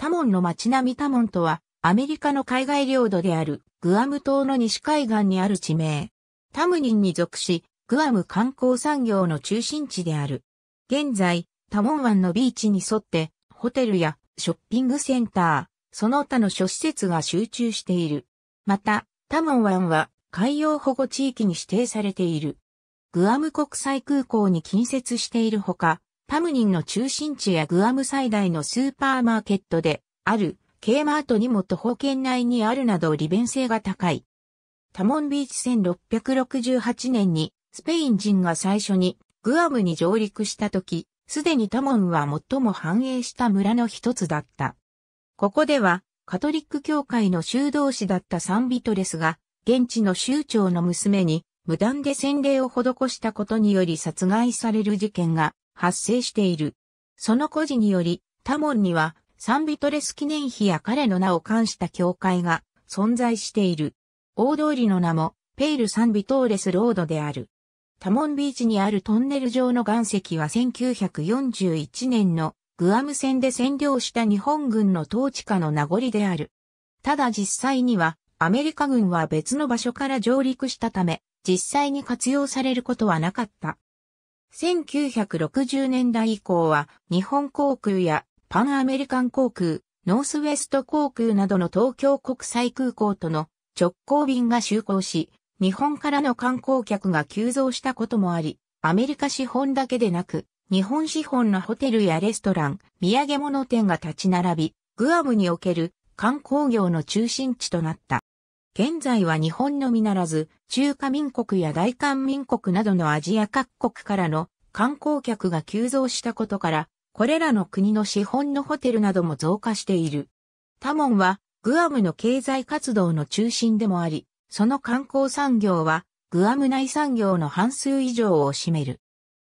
タモンの街並みタモンとは、アメリカの海外領土であるグアム島の西海岸にある地名。タムニンに属し、グアム観光産業の中心地である。現在、タモン湾のビーチに沿って、ホテルやショッピングセンター、その他の諸施設が集中している。また、タモン湾は海洋保護地域に指定されている。グアム国際空港に近接しているほか、タムニンの中心地やグアム最大のスーパーマーケットである K マートにも徒歩圏内にあるなど利便性が高い。タモンビーチ1668年にスペイン人が最初にグアムに上陸した時、すでにタモンは最も繁栄した村の一つだった。ここではカトリック教会の修道士だったサンビトレスが現地の州長の娘に無断で洗礼を施したことにより殺害される事件が発生している。その故事により、多門には、サンビトレス記念碑や彼の名を冠した教会が存在している。大通りの名も、ペイル・サンビトーレス・ロードである。タモンビーチにあるトンネル状の岩石は1941年のグアム戦で占領した日本軍の統治下の名残である。ただ実際にはアメリカ軍は別の場所から上陸したため、実際に活用されることはなかった。1960年代以降は日本航空やパンアメリカン航空、ノースウェスト航空などの東京国際空港との直行便が就航し、日本からの観光客が急増したこともあり、アメリカ資本だけでなく、日本資本のホテルやレストラン、土産物店が立ち並び、グアムにおける観光業の中心地となった。現在は日本のみならず、中華民国や大韓民国などのアジア各国からの観光客が急増したことから、これらの国の資本のホテルなども増加している。タモンは、グアムの経済活動の中心でもあり、その観光産業は、グアム内産業の半数以上を占める。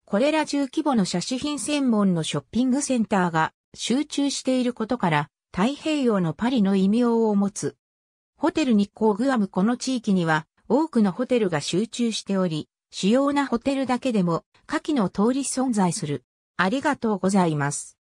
これら中規模の写真品専門のショッピングセンターが集中していることから、太平洋のパリの異名を持つ。ホテル日光グアムこの地域には多くのホテルが集中しており、主要なホテルだけでも下記の通り存在する。ありがとうございます。